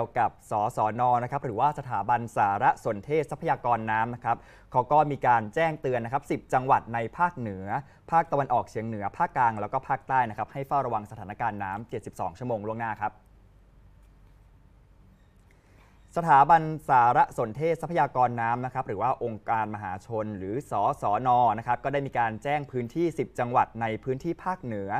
กี่ยวกับสสนนะครับหรือว่าสถาบันสารสนเทศทรัพยากรน้ำนะครับเขาก็มีการแจ้งเตือนนะครับ10 จังหวัดในภาคเหนือ ภาคตะวันออกเฉียงเหนือ ภาคกลางแล้วก็ภาคใต้นะครับให้เฝ้าระวังสถานการณ์น้ำ72 ชั่วโมงล่วงหน้าครับสถาบันสารสนเทศทรัพยากรน้ำนะครับหรือว่าองค์การมหาชนหรือสอสอนอนะครับก็ได้มีการแจ้งพื้นที่ 10 จังหวัดในพื้นที่ภาคเหนือ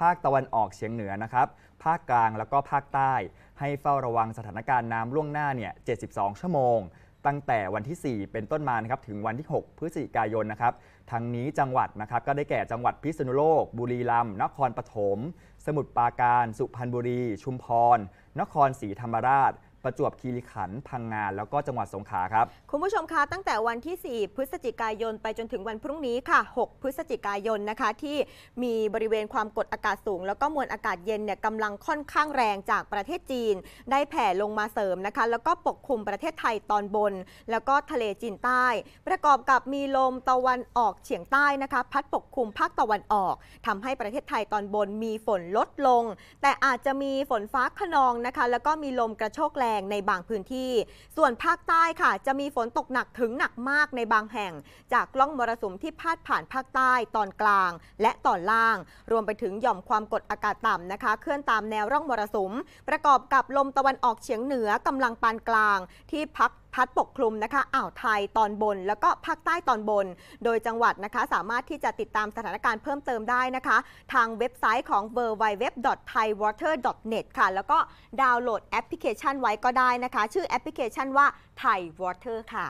ภาคตะวันออกเฉียงเหนือนะครับภาคกลางแล้วก็ภาคใต้ ให้เฝ้าระวังสถานการณ์น้ำล่วงหน้าเนี่ย 72 ชั่วโมง ตั้งแต่วันที่ 4 เป็นต้นมานะครับถึงวันที่ 6 พฤศจิกายนนะครับทั้งนี้จังหวัดนะครับก็ได้แก่จังหวัดพิษณุโลกบุรีรัมย์นครปฐมสมุทรปราการสุพรรณบุรี ชุมพรนครศรีธรรมราชประจวบคีรีขันธ์พังงาแล้วก็จังหวัดสงขลาครับ คุณผู้ชมคะตั้งแต่วันที่ 4 พฤศจิกายนไปจนถึงวันพรุ่งนี้ค่ะ 6 พฤศจิกายนนะคะที่มีบริเวณความกดอากาศสูง แล้วก็มวลอากาศเย็นเนี่ยกำลังค่อนข้างแรงจากประเทศจีน ได้แผ่ลงมาเสริมนะคะแล้วก็ปกคลุมประเทศไทยตอนบน แล้วก็ทะเลจีนใต้ ประกอบกับมีลมตะวันออกเฉียงใต้นะคะพัดปกคลุมภาคตะวันออก ทำให้ประเทศไทยตอนบนมีฝนลดลง แต่อาจจะมีฝนฟ้าขนองนะคะแล้วก็มีลมกระโชกแรงรงในบางพื้นที่ ส่วนภาคใต้ค่ะ จะมีฝนตกหนักถึงหนักมากในบางแห่ง จากล่องมรสุมที่พาดผ่านภาคใต้ตอนกลาง และตอนล่าง รวมไปถึงหย่อมความกดอากาศต่ำนะคะเคลื่อนตามแนวร่องมรสุม ประกอบกับลมตะวันออกเฉียงเหนือกำลังปานกลาง ที่พักพัดปกคลุมนะคะอ่าวไทยตอนบน แล้วก็ภาคใต้ตอนบน โดยจังหวัดนะคะสามารถที่จะติดตามสถานการณ์เพิ่มเติมได้นะคะ ทางเว็บไซต์ของ w w w t h a i w a t e r n e t ค่ะ แล้วก็ดาวน์โหลดแอปพลิเคชันไว้ก็ได้นะคะ ชื่อแอปพลิเคชันว่า Thai Water ค่ะ